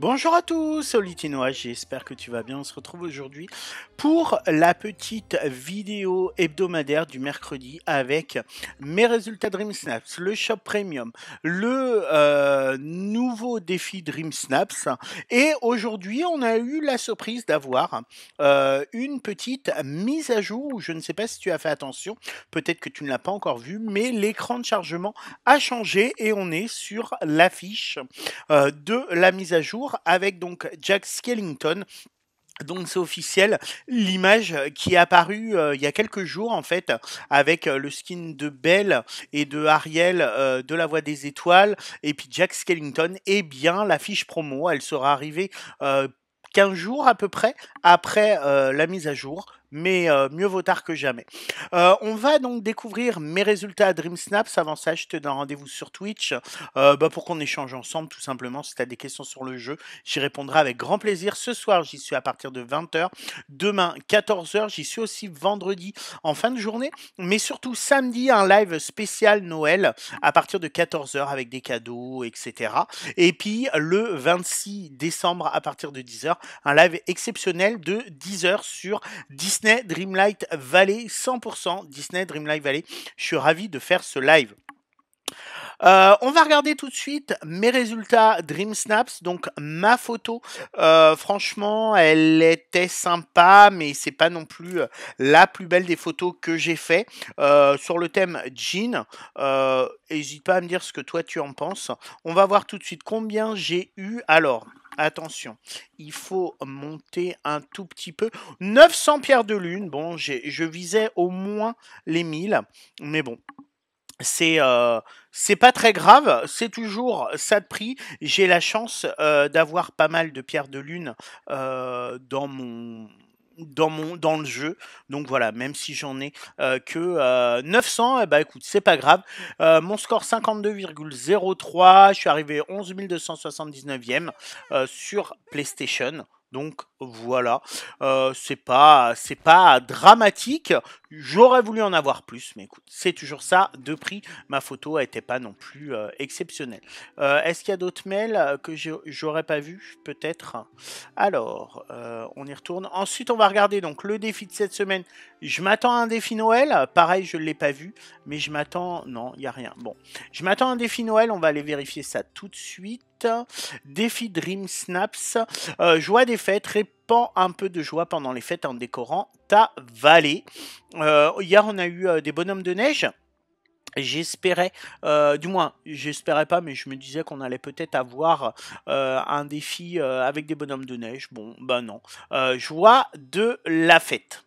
Bonjour à tous, Solitinois, j'espère que tu vas bien. On se retrouve aujourd'hui pour la petite vidéo hebdomadaire du mercredi avec mes résultats Dream Snaps, le shop premium, le euh, nouveau défi Dream Snaps. Et aujourd'hui, on a eu la surprise d'avoir euh, une petite mise à jour je ne sais pas si tu as fait attention, peut-être que tu ne l'as pas encore vu, mais l'écran de chargement a changé et on est sur l'affiche euh, de la mise à jour avec donc Jack Skellington donc c'est officiel, l'image qui est apparue euh, il y a quelques jours en fait avec euh, le skin de Belle et de Ariel euh, de la Voix des Étoiles et puis Jack Skellington, et bien la fiche promo, elle sera arrivée 15 jours à peu près après la mise à jour mais euh, mieux vaut tard que jamais. Euh, on va donc découvrir mes résultats à Dream Snaps. Avant ça, je te donne rendez-vous sur Twitch euh, bah, pour qu'on échange ensemble, tout simplement. Si tu as des questions sur le jeu, j'y répondrai avec grand plaisir. Ce soir, j'y suis à partir de 20h. Demain, 14h. J'y suis aussi vendredi en fin de journée. Mais surtout, samedi, un live spécial Noël à partir de 14h avec des cadeaux, etc. Et puis, le 26 décembre à partir de 10h, un live exceptionnel de 10h sur 10 Disney Dreamlight Valley, 100% Disney Dreamlight Valley. Je suis ravi de faire ce live. Euh, on va regarder tout de suite mes résultats Dream Snaps. Donc ma photo, euh, franchement, elle était sympa, mais c'est pas non plus euh, la plus belle des photos que j'ai fait sur le thème jean. N'hésite pas à me dire ce que toi tu en penses. On va voir tout de suite combien j'ai eu. Alors, attention, il faut monter un tout petit peu. 900 pierres de lune, bon, je visais au moins les 1000, mais bon, c'est euh, c'est pas très grave, c'est toujours ça de prix. J'ai la chance euh, d'avoir pas mal de pierres de lune euh, dans mon dans dans le jeu. Donc voilà, même si j'en ai euh, que 900, euh, Et eh ben, écoute, c'est pas grave. Euh, mon score 52,03, je suis arrivé 11 279e sur PlayStation. Donc voilà, euh, c'est pas c'est pas dramatique. J'aurais voulu en avoir plus, mais écoute, c'est toujours ça. De prix, ma photo n'était pas non plus euh, exceptionnelle. Euh, est-ce qu'il y a d'autres mails que j'aurais pas vu Peut-être. Alors, on y retourne. Ensuite, on va regarder donc le défi de cette semaine. Je m'attends à un défi Noël. Pareil, je ne l'ai pas vu, mais je m'attends. Non, il n'y a rien. Bon, je m'attends à un défi Noël. On va aller vérifier ça tout de suite défi Dream Snaps, euh, joie des fêtes, répand un peu de joie pendant les fêtes en décorant ta vallée. Euh, hier, on a eu euh, des bonhommes de neige. J'espérais, du moins, j'espérais pas, mais je me disais qu'on allait peut-être avoir un défi avec des bonhommes de neige. Bon, bah non. joie de la fête.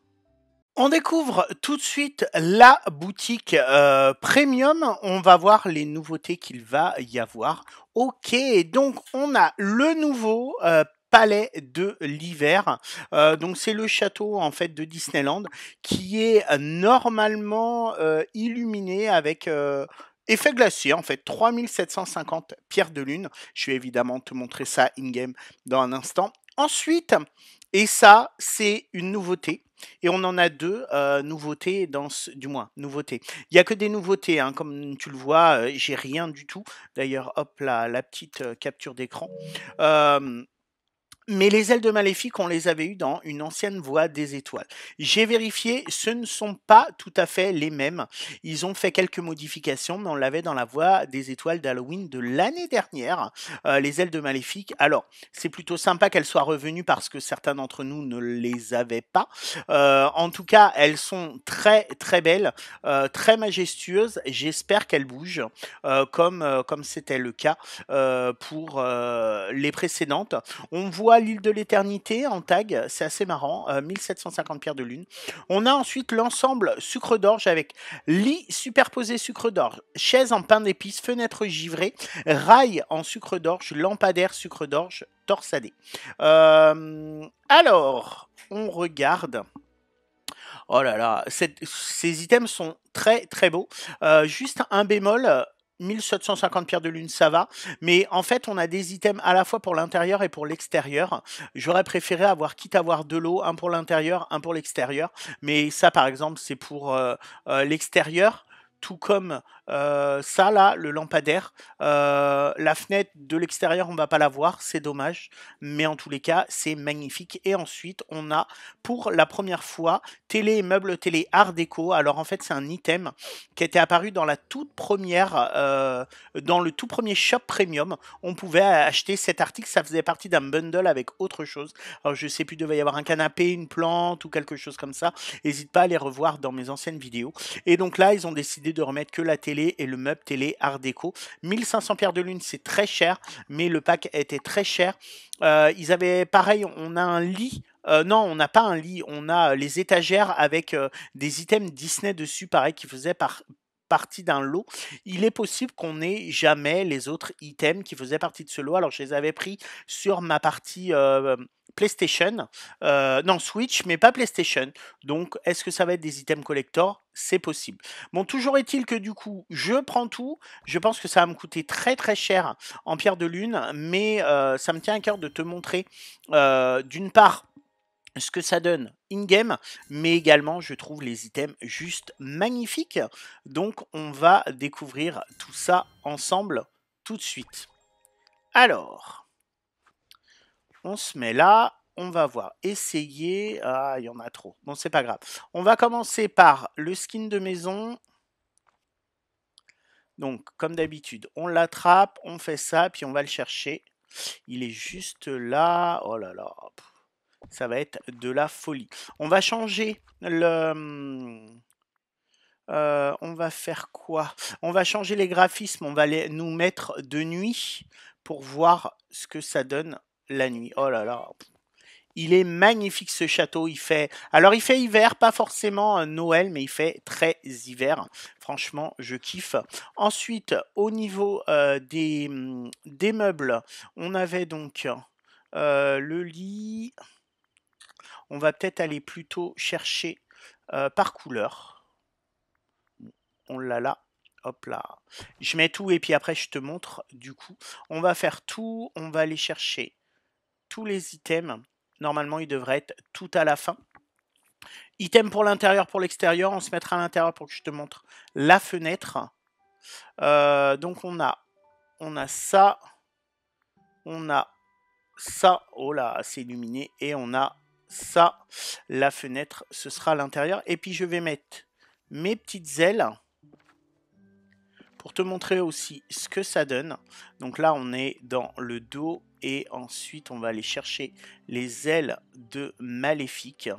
On découvre tout de suite la boutique euh, premium. On va voir les nouveautés qu'il va y avoir. Ok, donc on a le nouveau euh, palais de l'hiver. Euh, donc c'est le château en fait de Disneyland qui est normalement illuminé avec Effet glacier, en fait, 3750 pierres de lune. Je vais évidemment te montrer ça in-game dans un instant. Ensuite, et ça, c'est une nouveauté. Et on en a deux euh, nouveautés dans du moins nouveautés. Il n'y a que des nouveautés, hein, comme tu le vois, euh, j'ai rien du tout. D'ailleurs, hop là, la petite euh, capture d'écran. Mais les ailes de Maléfique, on les avait eues dans une ancienne voie des étoiles. J'ai vérifié, ce ne sont pas tout à fait les mêmes. Ils ont fait quelques modifications, mais on l'avait dans la voie des étoiles d'Halloween de l'année dernière, euh, les ailes de Maléfique. Alors, c'est plutôt sympa qu'elles soient revenues parce que certains d'entre nous ne les avaient pas. Euh, en tout cas, elles sont très très belles, euh, très majestueuses. J'espère qu'elles bougent, comme comme c'était le cas pour les précédentes. On voit l'île de l'éternité en tag, c'est assez marrant, 1750 euh, pierres de lune. On a ensuite l'ensemble sucre d'orge avec lit superposé sucre d'orge, chaise en pain d'épices, fenêtre givrée, rail en sucre d'orge, lampadaire sucre d'orge, torsadé. Euh, alors, on regarde. Oh là là, ces items sont très très beaux. Euh, juste un bémol, 1750 pierres de lune, ça va. Mais en fait, on a des items à la fois pour l'intérieur et pour l'extérieur. J'aurais préféré avoir, quitte à avoir de l'eau, un pour l'intérieur, un pour l'extérieur. Mais ça, par exemple, c'est pour euh, euh, l'extérieur tout comme euh, ça là, le lampadaire. la fenêtre de l'extérieur, on ne va pas la voir, c'est dommage, mais en tous les cas, c'est magnifique. Et ensuite, on a pour la première fois télé meuble télé art déco. Alors en fait, c'est un item qui était apparu dans la toute première, euh, dans le tout premier shop premium. On pouvait acheter cet article. Ça faisait partie d'un bundle avec autre chose. Alors je sais plus, devait y avoir un canapé, une plante ou quelque chose comme ça. N'hésite pas à les revoir dans mes anciennes vidéos. Et donc là, ils ont décidé de remettre que la télé et le meuble télé art déco. 1500 pierres de lune, c'est très cher, mais le pack était très cher. Euh, ils avaient pareil, on a un lit euh, non, on n'a pas un lit, on a euh, les étagères avec euh, des items Disney dessus, pareil, qui faisaient partie d'un lot. Il est possible qu'on n'ait jamais les autres items qui faisaient partie de ce lot. Alors, je les avais pris sur ma partie... PlayStation, non Switch, mais pas PlayStation. Donc, est-ce que ça va être des items collector C'est possible. Bon, toujours est-il que du coup, je prends tout. Je pense que ça va me coûter très très cher en pierre de lune, mais ça me tient à cœur de te montrer, d'une part, ce que ça donne in-game, mais également je trouve les items juste magnifiques. Donc on va découvrir tout ça ensemble tout de suite. Alors, on se met là, on va voir, essayer, ah il y en a trop, bon c'est pas grave. On va commencer par le skin de maison. Donc comme d'habitude, on l'attrape, on fait ça, puis on va le chercher. Il est juste là, oh là là, ça va être de la folie. On va changer le... Euh, on va faire quoi On va changer les graphismes, on va les, nous mettre de nuit pour voir ce que ça donne la nuit. Oh là là, il est magnifique ce château. Il fait, alors il fait hiver, pas forcément euh, Noël, mais il fait très hiver. Franchement, je kiffe. Ensuite, au niveau euh, des, meubles, on avait donc le lit. On va peut-être aller plutôt chercher euh, par couleur. On l'a là. Hop là. Je mets tout et puis après je te montre du coup. On va faire tout. On va aller chercher tous les items. Normalement, ils devraient être tout à la fin. Items pour l'intérieur, pour l'extérieur. On se mettra à l'intérieur pour que je te montre la fenêtre. Euh, donc on a, on a ça. On a ça. Oh là, c'est illuminé. Et on a ça, la fenêtre, ce sera à l'intérieur. Et puis je vais mettre mes petites ailes pour te montrer aussi ce que ça donne. Donc là, on est dans le dos et ensuite, on va aller chercher les ailes de Maléfique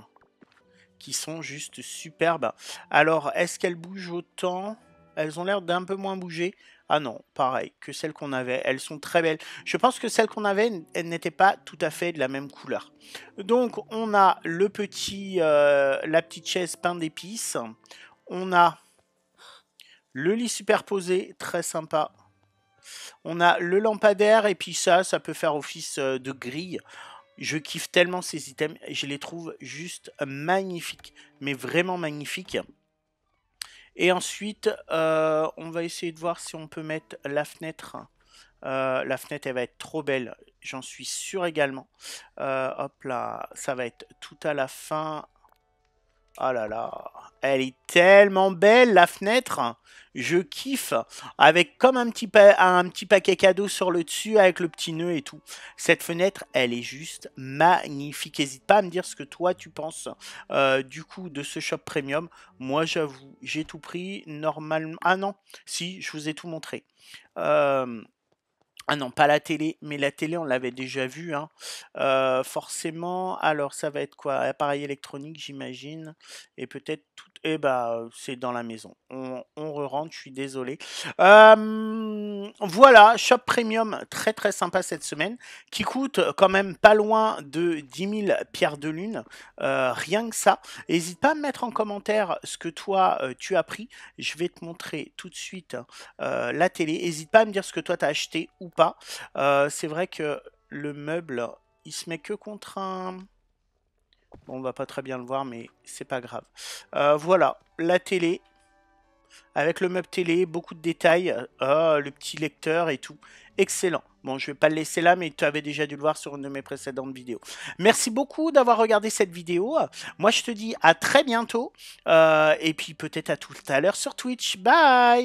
qui sont juste superbes. Alors, est-ce qu'elles bougent autant Elles ont l'air d'un peu moins bouger. Ah non, pareil, que celles qu'on avait. Elles sont très belles. Je pense que celles qu'on avait, elles n'étaient pas tout à fait de la même couleur. Donc, on a le petit, euh, la petite chaise pain d'épices. On a le lit superposé, très sympa. On a le lampadaire et puis ça, ça peut faire office euh, de grille. Je kiffe tellement ces items, je les trouve juste magnifiques, mais vraiment magnifiques. Et ensuite, euh, on va essayer de voir si on peut mettre la fenêtre. Euh, la fenêtre, elle va être trop belle, j'en suis sûr également. Euh, hop là, ça va être tout à la fin Oh là là, elle est tellement belle la fenêtre. Je kiffe avec comme un petit, paquet cadeau sur le dessus avec le petit nœud et tout. Cette fenêtre, elle est juste magnifique. N'hésite pas à me dire ce que toi tu penses euh, du coup de ce shop premium. Moi, j'avoue, j'ai tout pris normalement. Ah non, si, je vous ai tout montré. Euh, ah non, pas la télé, mais la télé, on l'avait déjà vue. Hein. Euh, forcément, alors ça va être quoi Appareil électronique, j'imagine. Et peut-être tout et bah euh, c'est dans la maison. On, re-rentre, je suis désolé. Euh, voilà, Shop Premium, très très sympa cette semaine, qui coûte quand même pas loin de 10 000 pierres de lune, euh, rien que ça. N'hésite pas à me mettre en commentaire ce que toi tu as pris. Je vais te montrer tout de suite la télé. N'hésite pas à me dire ce que toi tu as acheté ou pas. c'est vrai que le meuble, il se met que contre un... Bon, on va pas très bien le voir, mais c'est pas grave. Euh, voilà, la télé. Avec le meuble télé, beaucoup de détails, euh, oh, le petit lecteur et tout. Excellent. Bon, je vais pas le laisser là, mais tu avais déjà dû le voir sur une de mes précédentes vidéos. Merci beaucoup d'avoir regardé cette vidéo. Moi, je te dis à très bientôt. Euh, et puis peut-être à tout à l'heure sur Twitch. Bye